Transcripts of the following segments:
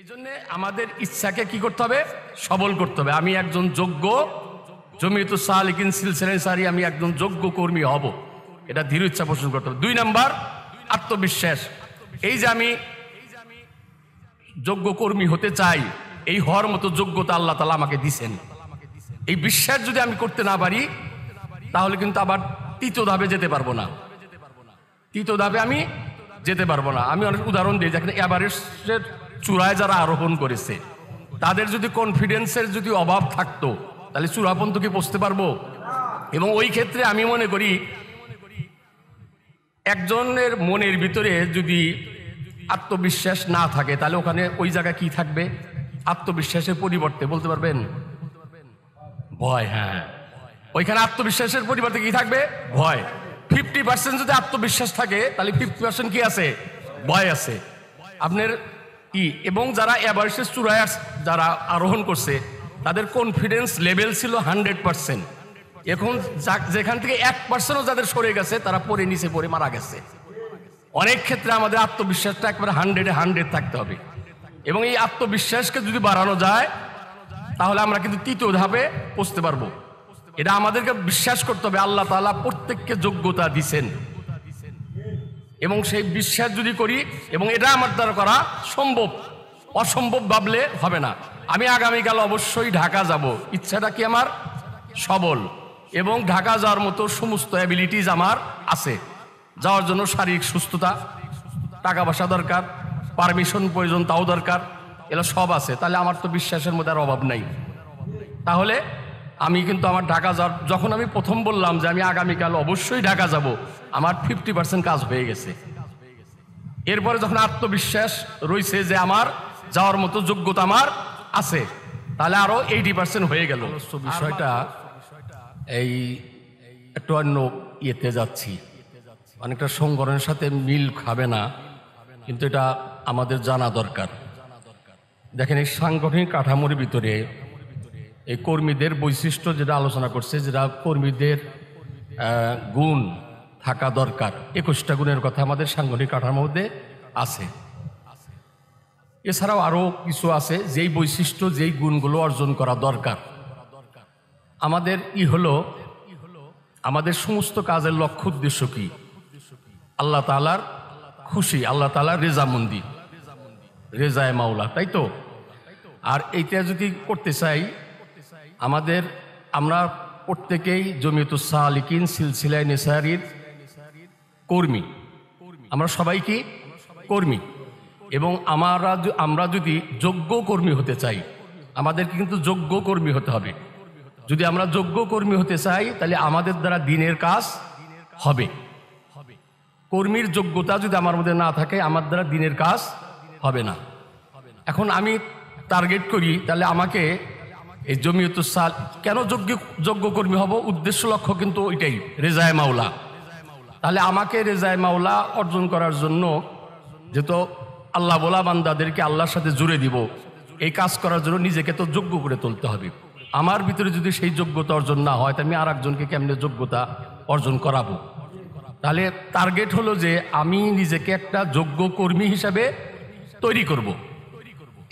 এই জন্যে আমাদের ইচ্ছাকে কি করতে হবে সবল করতে হবে আমি একজন যোগ্য জমিয়তুল সাহালিকিন সিলসিলেন সারি আমি একজন যোগ্য কর্মী হব এটা ধীর ইচ্ছা পোষণ করতে হবে দুই নাম্বার আত্মবিশ্বাস এই যে আমি যোগ্য কর্মী হতে চাই এই হওয়ার মতো যোগ্যতা আল্লাহ তালা আমাকে দিছেন এই বিশ্বাস যদি আমি করতে না পারি তাহলে কিন্তু আবার তৃতীয় ধাপে যেতে পারবো না তৃতীয় ধাপে আমি যেতে পারবো না আমি অনেক উদাহরণ দিই যেখানে এভারেস্টের চূড়ায় যারা আরোহণ করেছে তাদের যদি কনফিডেন্সের যদি অভাব থাকতো তাহলে চূড়াপন্ত কি পৌঁছতে পারবো এবং ওই ক্ষেত্রে আমি মনে করি একজনের মনের ভিতরে যদি আত্মবিশ্বাস না থাকে তাহলে ওখানে ওই জায়গা কি থাকবে আত্মবিশ্বাসের পরিবর্তে বলতে পারবেন ভয় হ্যাঁ ওইখানে আত্মবিশ্বাসের পরিবর্তে কি থাকবে ভয় ফিফটি পার্সেন্ট যদি আত্মবিশ্বাস থাকে তাহলে ফিফটি পার্সেন্ট কি আছে ভয় আছে আপনার ই এবং যারা এভারেস্টের চূড়ায় যারা আরোহণ করছে তাদের কনফিডেন্স লেভেল ছিল হান্ড্রেড পার্সেন্ট এখন যেখান থেকে এক পার্সেন্টও যাদের সরে গেছে তারা পরে নিচে পরে মারা গেছে অনেক ক্ষেত্রে আমাদের আত্মবিশ্বাসটা একবারে হান্ড্রেডে হান্ড্রেড থাকতে হবে এবং এই আত্মবিশ্বাসকে যদি বাড়ানো যায় তাহলে আমরা কিন্তু তৃতীয় ধাপে পৌঁছতে পারবো এটা আমাদেরকে বিশ্বাস করতে হবে আল্লাহ তালা প্রত্যেককে যোগ্যতা দিছেন এবং সেই বিশ্বাস যদি করি এবং এটা আমার দ্বারা করা সম্ভব অসম্ভব ভাবলে হবে না আমি আগামীকাল অবশ্যই ঢাকা যাব ইচ্ছাটা কি আমার সবল এবং ঢাকা যাওয়ার মতো সমস্ত অ্যাবিলিটিস আমার আছে যাওয়ার জন্য শারীরিক সুস্থতা টাকা পয়সা দরকার পারমিশন প্রয়োজন তাও দরকার এগুলো সব আছে তাহলে আমার তো বিশ্বাসের মধ্যে আর অভাব নাই তাহলে আমি কিন্তু আমার ঢাকা যাওয়ার যখন আমি প্রথম বললাম যে আমি আগামীকাল অবশ্যই ঢাকা যাব আমার ফিফটি পার্সেন্ট কাজ হয়ে গেছে এরপরে যখন আত্মবিশ্বাস রয়েছে যে আমার যাওয়ার মতো যোগ্যতা আমার আছে তাহলে আরও এইটি পার্সেন্ট হয়ে গেল বিষয়টা এই একটু অন্য ইয়েতে যাচ্ছি অনেকটা সংগঠনের সাথে মিল খাবে না কিন্তু এটা আমাদের জানা দরকার দেখেন এই সাংগঠনিক কাঠামোর ভিতরে এই কর্মীদের বৈশিষ্ট্য যেটা আলোচনা করছে যেটা কর্মীদের গুণ থাকা দরকার একুশটা গুণের কথা আমাদের সাংগঠনিক কাঠামোর মধ্যে আছে এছাড়াও আরও কিছু আছে যেই বৈশিষ্ট্য যেই গুণগুলো অর্জন করা দরকার আমাদের ই হলো আমাদের সমস্ত কাজের লক্ষ্য উদ্দেশ্য কি আল্লাহ তালার খুশি আল্লাহ তালার রেজামন্দি রেজায় মাওলা তাই তো আর এইটা যদি করতে চাই আমাদের আমরা প্রত্যেকেই জমিয়তুসাহ আলিকিন সিলসিলায় নিসারির কর্মী আমরা সবাই কি কর্মী এবং আমরা আমরা যদি যোগ্য কর্মী হতে চাই আমাদেরকে কিন্তু যোগ্য কর্মী হতে হবে যদি আমরা যোগ্য কর্মী হতে চাই তাহলে আমাদের দ্বারা দিনের কাজ হবে কর্মীর যোগ্যতা যদি আমার মধ্যে না থাকে আমার দ্বারা দিনের কাজ হবে না এখন আমি টার্গেট করি তাহলে আমাকে এই জমিয়ত সাল কেন যোগ্য যোগ্য কর্মী হব উদ্দেশ্য লক্ষ্য কিন্তু ওইটাই রেজায় মাওলা তাহলে আমাকে রেজায় মাওলা অর্জন করার জন্য যেহেতু আল্লাহ বলা বান্দাদেরকে আল্লাহর সাথে জুড়ে দিব এই কাজ করার জন্য নিজেকে তো যোগ্য করে তুলতে হবে আমার ভিতরে যদি সেই যোগ্যতা অর্জন না হয় তাহলে আমি আর একজনকে কেমনে যোগ্যতা অর্জন করাবো তাহলে টার্গেট হলো যে আমি নিজেকে একটা যোগ্য কর্মী হিসাবে তৈরি করবো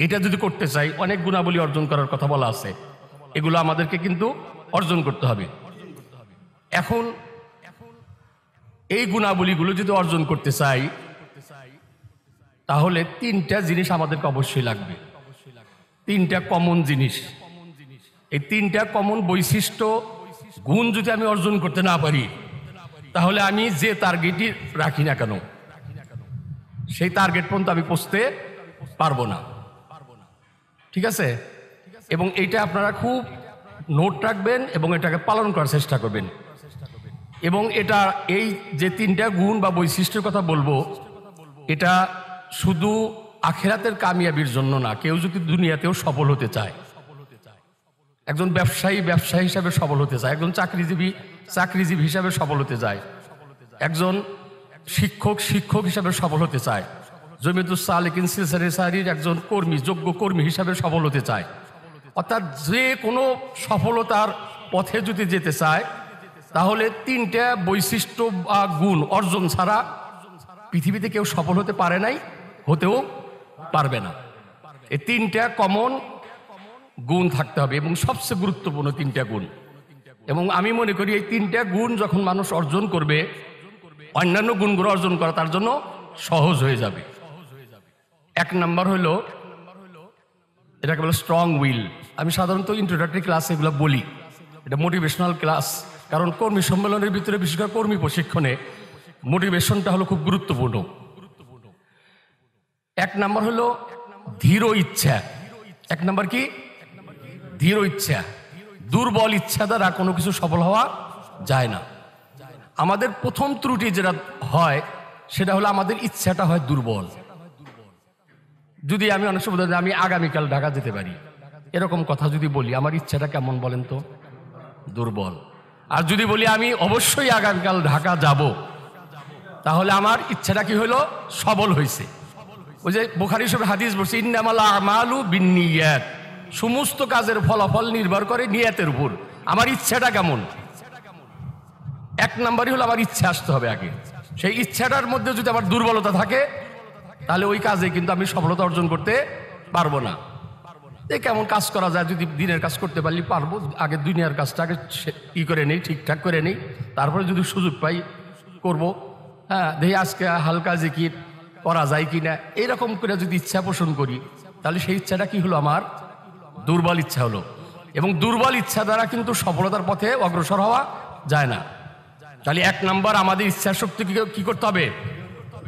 এটা যদি করতে চাই অনেক গুণাবলী অর্জন করার কথা বলা আছে এগুলো আমাদেরকে কিন্তু অর্জন করতে হবে এখন এই গুণাবলীগুলো যদি অর্জন করতে চাই তাহলে তিনটা জিনিস আমাদেরকে অবশ্যই লাগবে তিনটা কমন জিনিস এই তিনটা কমন বৈশিষ্ট্য গুণ যদি আমি অর্জন করতে না পারি তাহলে আমি যে টার্গেটই রাখি না কেন সেই টার্গেট পর্যন্ত আমি পৌঁছতে পারবো না ঠিক আছে এবং এটা আপনারা খুব নোট রাখবেন এবং এটাকে পালন করার চেষ্টা করবেন এবং এটা এই যে তিনটা গুণ বা বৈশিষ্ট্যের কথা বলবো এটা শুধু আখেরাতের কামিয়াবির জন্য না কেউ যদি দুনিয়াতেও সফল হতে চায় একজন ব্যবসায়ী ব্যবসায়ী হিসাবে সফল হতে চায় একজন চাকরিজীবী চাকরিজীবী হিসাবে সফল হতে চায় একজন শিক্ষক শিক্ষক হিসাবে সফল হতে চায় জমিদুস সালেকিন সাহির একজন কর্মী যোগ্য কর্মী হিসাবে সফল হতে চায় অর্থাৎ যে কোনো সফলতার পথে যদি যেতে চায় তাহলে তিনটা বৈশিষ্ট্য বা গুণ অর্জন ছাড়া পৃথিবীতে কেউ সফল হতে পারে নাই হতেও পারবে না এই তিনটা কমন গুণ থাকতে হবে এবং সবচেয়ে গুরুত্বপূর্ণ তিনটা গুণ এবং আমি মনে করি এই তিনটা গুণ যখন মানুষ অর্জন করবে অন্যান্য গুণগুলো অর্জন করা তার জন্য সহজ হয়ে যাবে এক নাম্বার হইল এটাকে বলো স্ট্রং উইল আমি সাধারণত ইন্ট্রোডাক্টরি ক্লাস এগুলো বলি এটা মোটিভেশনাল ক্লাস কারণ কর্মী সম্মেলনের ভিতরে বিশেষ করে কর্মী প্রশিক্ষণে মোটিভেশনটা হলো খুব গুরুত্বপূর্ণ এক নাম্বার হলো ধীর ইচ্ছা এক নম্বর কি ধীর ইচ্ছা দুর্বল ইচ্ছা দ্বারা কোনো কিছু সফল হওয়া যায় না আমাদের প্রথম ত্রুটি যেটা হয় সেটা হলো আমাদের ইচ্ছাটা হয় দুর্বল যদি আমি অনেক সময় আমি আগামীকাল ঢাকা যেতে পারি এরকম কথা যদি বলি আমার ইচ্ছাটা কেমন বলেন তো দুর্বল আর যদি বলি আমি অবশ্যই আগামীকাল ঢাকা যাব তাহলে আমার ইচ্ছাটা কি হলো সবল হয়েছে ওই যে বোখারি সব হাদিস বলছে ইন্নামালা আমালু বিনিয়াত সমস্ত কাজের ফলাফল নির্ভর করে নিয়াতের উপর আমার ইচ্ছাটা কেমন এক নাম্বারই হলো আমার ইচ্ছা আসতে হবে আগে সেই ইচ্ছাটার মধ্যে যদি আমার দুর্বলতা থাকে তাহলে ওই কাজে কিন্তু আমি সফলতা অর্জন করতে পারবো না এ কেমন কাজ করা যায় যদি দিনের কাজ করতে পারলে পারবো আগে দুনিয়ার কাজটাকে ই করে নেই ঠিকঠাক করে নেই তারপরে যদি সুযোগ পাই করব হ্যাঁ দেখি আজকে হালকা যে কি করা যায় কি না এইরকম করে যদি ইচ্ছা পোষণ করি তাহলে সেই ইচ্ছাটা কি হলো আমার দুর্বল ইচ্ছা হলো এবং দুর্বল ইচ্ছা দ্বারা কিন্তু সফলতার পথে অগ্রসর হওয়া যায় না তাহলে এক নাম্বার আমাদের ইচ্ছা শক্তিকে কি করতে হবে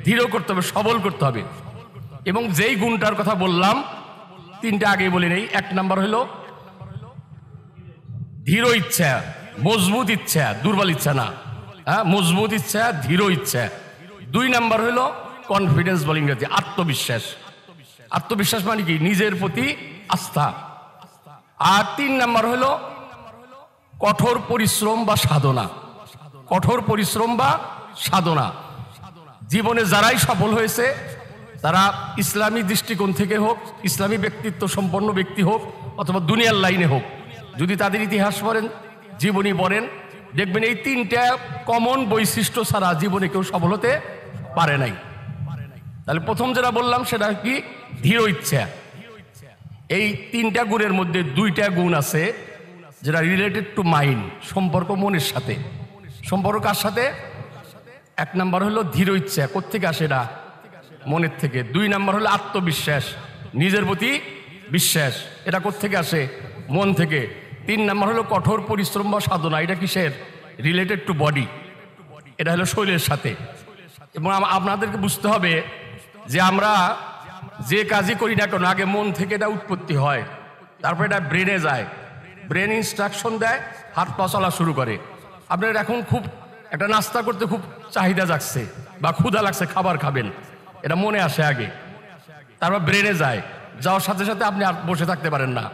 দৃঢ় করতে হবে সবল করতে হবে এবং যেই গুণটার কথা বললাম তিনটা আগে বলি নেই এক নাম্বার হলো ধীর ইচ্ছা মজবুত ইচ্ছা দুর্বল ইচ্ছা না হ্যাঁ মজবুত ইচ্ছা ধীর ইচ্ছা দুই নাম্বার হলো কনফিডেন্স ইংরেজি আত্মবিশ্বাস আত্মবিশ্বাস মানে কি নিজের প্রতি আস্থা আর তিন নাম্বার হলো কঠোর পরিশ্রম বা সাধনা কঠোর পরিশ্রম বা সাধনা জীবনে যারাই সফল হয়েছে তারা ইসলামী দৃষ্টিকোণ থেকে হোক ইসলামী ব্যক্তিত্ব সম্পন্ন ব্যক্তি হোক অথবা দুনিয়ার লাইনে হোক যদি তাদের ইতিহাস পড়েন জীবনী পড়েন দেখবেন এই তিনটা কমন বৈশিষ্ট্য ছাড়া জীবনে কেউ সফল হতে পারে নাই তাহলে প্রথম যেটা বললাম সেটা কি ধীর ইচ্ছা এই তিনটা গুণের মধ্যে দুইটা গুণ আছে যেটা রিলেটেড টু মাইন্ড সম্পর্ক মনের সাথে সম্পর্ক কার সাথে এক নাম্বার হলো ধীর ইচ্ছা কোথেকে আসে এটা মনের থেকে দুই নাম্বার হলো আত্মবিশ্বাস নিজের প্রতি বিশ্বাস এটা কোথেকে আসে মন থেকে তিন নাম্বার হলো কঠোর পরিশ্রম বা সাধনা এটা কিসের রিলেটেড টু বডি এটা হলো শরীরের সাথে এবং আপনাদেরকে বুঝতে হবে যে আমরা যে কাজই করি না কেন আগে মন থেকে এটা উৎপত্তি হয় তারপর এটা ব্রেনে যায় ব্রেন ইনস্ট্রাকশন দেয় হাত পা চলা শুরু করে আপনার এখন খুব একটা নাস্তা করতে খুব চাহিদা জাগছে বা ক্ষুধা লাগছে খাবার খাবেন এটা মনে আসে আগে তারপর ব্রেনে যায় যাওয়ার সাথে সাথে আপনি আর বসে থাকতে পারেন না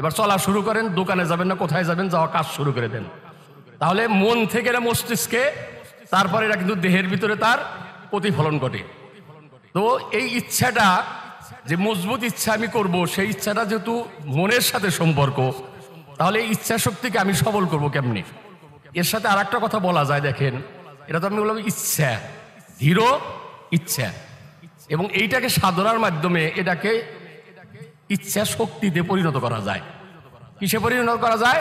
এবার চলা শুরু করেন দোকানে যাবেন না কোথায় যাবেন যাওয়া কাজ শুরু করে দেন তাহলে মন থেকে এটা মস্তিষ্কে তারপরে এটা কিন্তু দেহের ভিতরে তার প্রতিফলন ঘটে তো এই ইচ্ছাটা যে মজবুত ইচ্ছা আমি করব সেই ইচ্ছাটা যেহেতু মনের সাথে সম্পর্ক তাহলে এই ইচ্ছা শক্তিকে আমি সবল করব কেমনি এর সাথে আর একটা কথা বলা যায় দেখেন এটা তো আমি বললাম ইচ্ছা ধীর ইচ্ছা এবং এইটাকে সাধনার মাধ্যমে এটাকে ইচ্ছা শক্তিতে পরিণত করা যায় কিসে পরিণত করা যায়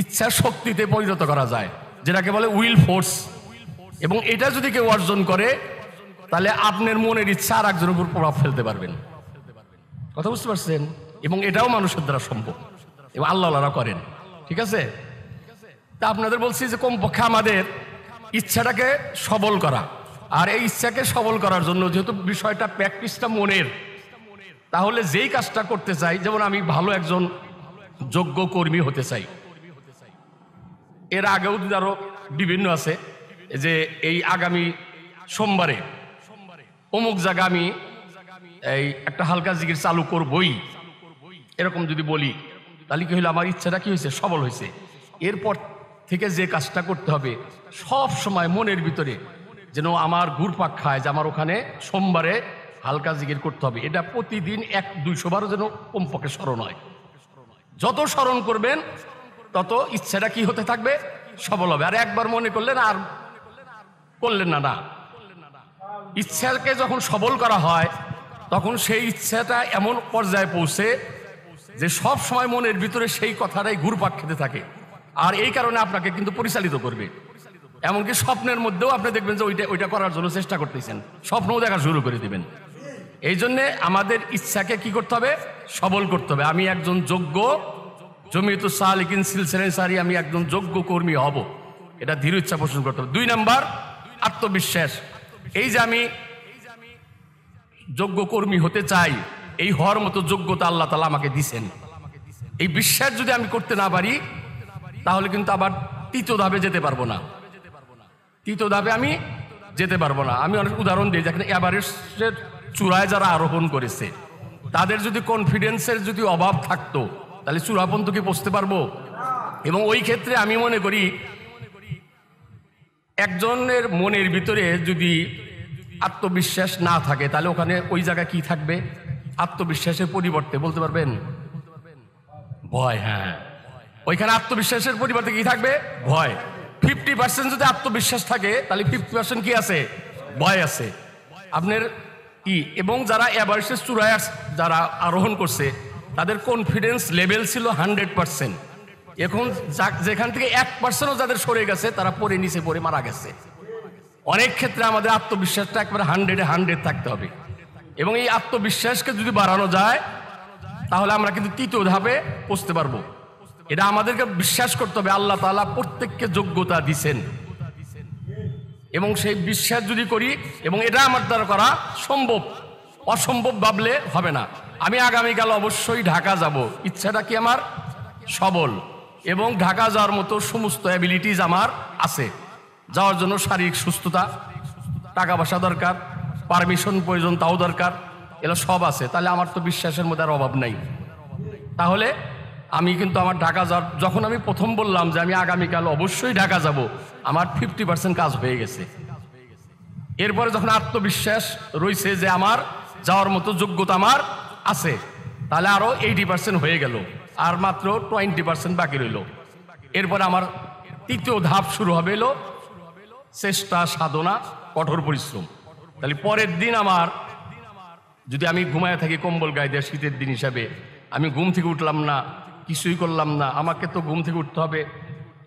ইচ্ছা শক্তিতে পরিণত করা যায় যেটাকে বলে উইল ফোর্স এবং এটা যদি কেউ অর্জন করে তাহলে আপনার মনের ইচ্ছা আর একজনের উপর প্রভাব ফেলতে পারবেন কথা বুঝতে পারছেন এবং এটাও মানুষের দ্বারা সম্ভব এবং আল্লাহ করেন ঠিক আছে তা আপনাদের বলছি যে কমপক্ষে আমাদের ইচ্ছাটাকে সবল করা আর এই ইচ্ছাকে সবল করার জন্য যেহেতু বিষয়টা প্র্যাকটিসটা মনের তাহলে যেই কাজটা করতে চাই যেমন আমি ভালো একজন যোগ্য কর্মী হতে চাই এর আগেও যদি আরো বিভিন্ন আছে যে এই আগামী সোমবারে অমুক জায়গা আমি এই একটা হালকা জিগির চালু করবই এরকম যদি বলি তাহলে কি হইলো আমার ইচ্ছাটা কি হয়েছে সবল হয়েছে এরপর থেকে যে কাজটা করতে হবে সব সময় মনের ভিতরে যেন আমার ঘুরপাক খায় যে আমার ওখানে সোমবারে হালকা জিগির করতে হবে এটা প্রতিদিন এক দুইশোবারও বারো যেন কমপক্ষে স্মরণ হয় যত স্মরণ করবেন তত ইচ্ছাটা কি হতে থাকবে সবল হবে আর একবার মনে করলেন আর করলেন না না ইচ্ছাকে যখন সবল করা হয় তখন সেই ইচ্ছাটা এমন পর্যায়ে পৌঁছে যে সব সময় মনের ভিতরে সেই কথাটাই ঘুরপাক খেতে থাকে আর এই কারণে আপনাকে কিন্তু পরিচালিত করবে এমনকি স্বপ্নের মধ্যেও আপনি দেখবেন যে ওইটা ওইটা করার জন্য চেষ্টা করতেছেন স্বপ্নও দেখা শুরু করে দিবেন এই জন্যে আমাদের ইচ্ছাকে কি করতে হবে সবল করতে হবে আমি একজন যোগ্য সাহা লিখিন সিলসেন সারি আমি একজন যোগ্য কর্মী হব এটা ধীর ইচ্ছা পোষণ করতে হবে দুই নাম্বার আত্মবিশ্বাস এই যে আমি যোগ্য কর্মী হতে চাই এই হওয়ার মতো যোগ্যতা আল্লাহ তালা আমাকে দিছেন এই বিশ্বাস যদি আমি করতে না পারি তাহলে কিন্তু আবার তৃতীয় ধাপে যেতে পারবো না তৃতীয় ধাপে আমি যেতে পারবো না আমি অনেক উদাহরণ দিই যেখানে এভারেস্টের চূড়ায় যারা আরোহণ করেছে তাদের যদি কনফিডেন্সের যদি অভাব থাকতো তাহলে চূড়াপন্ত কি পৌঁছতে পারবো এবং ওই ক্ষেত্রে আমি মনে করি একজনের মনের ভিতরে যদি আত্মবিশ্বাস না থাকে তাহলে ওখানে ওই জায়গায় কি থাকবে আত্মবিশ্বাসের পরিবর্তে বলতে পারবেন ভয় হ্যাঁ ওইখানে আত্মবিশ্বাসের পরিবর্তে কি থাকবে ভয় ফিফটি পার্সেন্ট যদি আত্মবিশ্বাস থাকে তাহলে ফিফটি পার্সেন্ট কি আছে ভয় আছে আপনার ই এবং যারা অ্যাভারেস্টের চূড়ায় যারা আরোহণ করছে তাদের কনফিডেন্স লেভেল ছিল হান্ড্রেড পার্সেন্ট এখন যেখান থেকে এক পার্সেন্টও যাদের সরে গেছে তারা পরে নিচে পড়ে মারা গেছে অনেক ক্ষেত্রে আমাদের আত্মবিশ্বাসটা একবারে হান্ড্রেডে হান্ড্রেড থাকতে হবে এবং এই আত্মবিশ্বাসকে যদি বাড়ানো যায় তাহলে আমরা কিন্তু তৃতীয় ধাপে পৌঁছতে পারবো এটা আমাদেরকে বিশ্বাস করতে হবে আল্লাহ তালা প্রত্যেককে যোগ্যতা দিছেন এবং সেই বিশ্বাস যদি করি এবং এটা আমার দ্বারা করা সম্ভব অসম্ভব ভাবলে হবে না আমি আগামীকাল অবশ্যই ঢাকা যাব ইচ্ছাটা কি আমার সবল এবং ঢাকা যাওয়ার মতো সমস্ত অ্যাবিলিটিস আমার আছে যাওয়ার জন্য শারীরিক সুস্থতা টাকা পয়সা দরকার পারমিশন প্রয়োজন তাও দরকার এগুলো সব আছে তাহলে আমার তো বিশ্বাসের মধ্যে আর অভাব নাই তাহলে আমি কিন্তু আমার ঢাকা যাওয়ার যখন আমি প্রথম বললাম যে আমি আগামীকাল অবশ্যই ঢাকা যাব আমার ফিফটি পার্সেন্ট কাজ হয়ে গেছে এরপরে যখন আত্মবিশ্বাস রয়েছে যে আমার যাওয়ার মতো যোগ্যতা আমার আছে তাহলে আরও এইটি পার্সেন্ট হয়ে গেল আর মাত্র টোয়েন্টি পার্সেন্ট বাকি রইল এরপরে আমার তৃতীয় ধাপ শুরু হবে এলো চেষ্টা সাধনা কঠোর পরিশ্রম তাহলে পরের দিন আমার যদি আমি ঘুমায় থাকি কম্বল গায়ে দেয় শীতের দিন হিসাবে আমি ঘুম থেকে উঠলাম না কিছুই করলাম না আমাকে তো ঘুম থেকে উঠতে হবে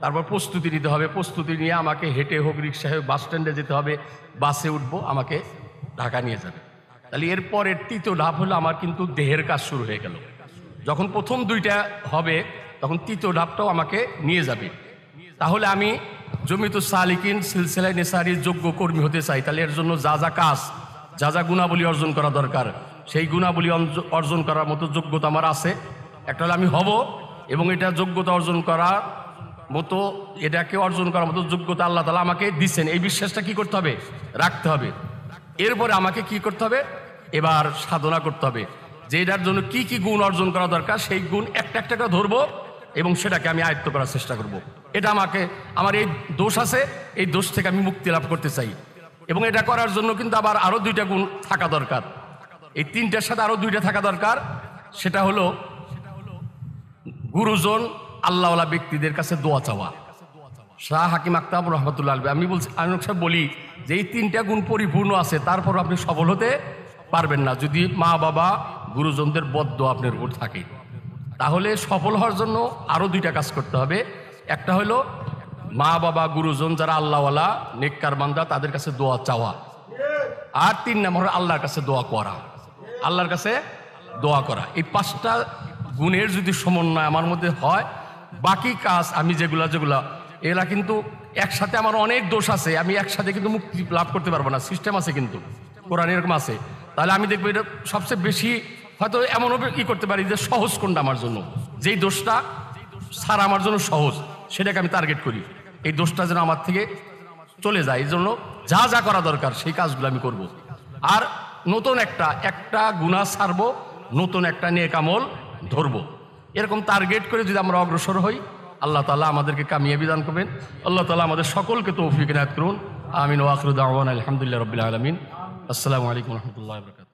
তারপর প্রস্তুতি নিতে হবে প্রস্তুতি নিয়ে আমাকে হেঁটে হোক রিক্সা হোক বাস স্ট্যান্ডে যেতে হবে বাসে উঠবো আমাকে ঢাকা নিয়ে যাবে তাহলে এরপরের তৃতীয় ধাপ হলো আমার কিন্তু দেহের কাজ শুরু হয়ে গেল যখন প্রথম দুইটা হবে তখন তৃতীয় ধাপটাও আমাকে নিয়ে যাবে তাহলে আমি জমিত সালিকিন সিলসিলায় নেশারি যোগ্য কর্মী হতে চাই তাহলে এর জন্য যা যা কাজ যা যা গুণাবলী অর্জন করা দরকার সেই গুণাবলী অর্জন করার মতো যোগ্যতা আমার আছে একটা হলো আমি হব এবং এটা যোগ্যতা অর্জন করার মতো এটাকে অর্জন করার মতো যোগ্যতা আল্লাহ তালা আমাকে দিচ্ছেন এই বিশ্বাসটা কি করতে হবে রাখতে হবে এরপরে আমাকে কি করতে হবে এবার সাধনা করতে হবে যে এটার জন্য কি কি গুণ অর্জন করা দরকার সেই গুণ একটা একটা করে ধরবো এবং সেটাকে আমি আয়ত্ত করার চেষ্টা করব। এটা আমাকে আমার এই দোষ আছে এই দোষ থেকে আমি মুক্তি লাভ করতে চাই এবং এটা করার জন্য কিন্তু আবার আরও দুইটা গুণ থাকা দরকার এই তিনটার সাথে আরও দুইটা থাকা দরকার সেটা হলো গুরুজন আল্লাহওয়ালা ব্যক্তিদের কাছে দোয়া চাওয়া শাহ হাকিম আক্তাব রহমতুল্লাহ আলবে আমি বলছি আমি সাহেব বলি যে এই তিনটা গুণ পরিপূর্ণ আছে তারপর আপনি সফল হতে পারবেন না যদি মা বাবা গুরুজনদের বদ্ধ আপনার উপর থাকে তাহলে সফল হওয়ার জন্য আরও দুইটা কাজ করতে হবে একটা হলো মা বাবা গুরুজন যারা আল্লাহওয়ালা নেককার বান্দা তাদের কাছে দোয়া চাওয়া আর তিন নম্বর আল্লাহর কাছে দোয়া করা আল্লাহর কাছে দোয়া করা এই পাঁচটা গুণের যদি সমন্বয় আমার মধ্যে হয় বাকি কাজ আমি যেগুলা যেগুলা এরা কিন্তু একসাথে আমার অনেক দোষ আছে আমি একসাথে কিন্তু মুক্তি লাভ করতে পারবো না সিস্টেম আছে কিন্তু কোরআন এরকম আছে তাহলে আমি দেখবো এটা সবচেয়ে বেশি হয়তো এমনও কি করতে পারি যে সহজ কোনটা আমার জন্য যেই দোষটা সারা আমার জন্য সহজ সেটাকে আমি টার্গেট করি এই দোষটা যেন আমার থেকে চলে যায় এই জন্য যা যা করা দরকার সেই কাজগুলো আমি করব। আর নতুন একটা একটা গুণা সারবো নতুন একটা নিয়ে কামল ধরবো এরকম টার্গেট করে যদি আমরা অগ্রসর হই আল্লাহ তালা আমাদেরকে কামিয়ে বিধান করবেন আল্লাহ তালা আমাদের সকলকে তৌফিক নায়ত করুন আমিন আহমান আলহামদুলিল্লাহ রবিল আসসালামু আলাইকুম রহমতুল্লাহ বরকাত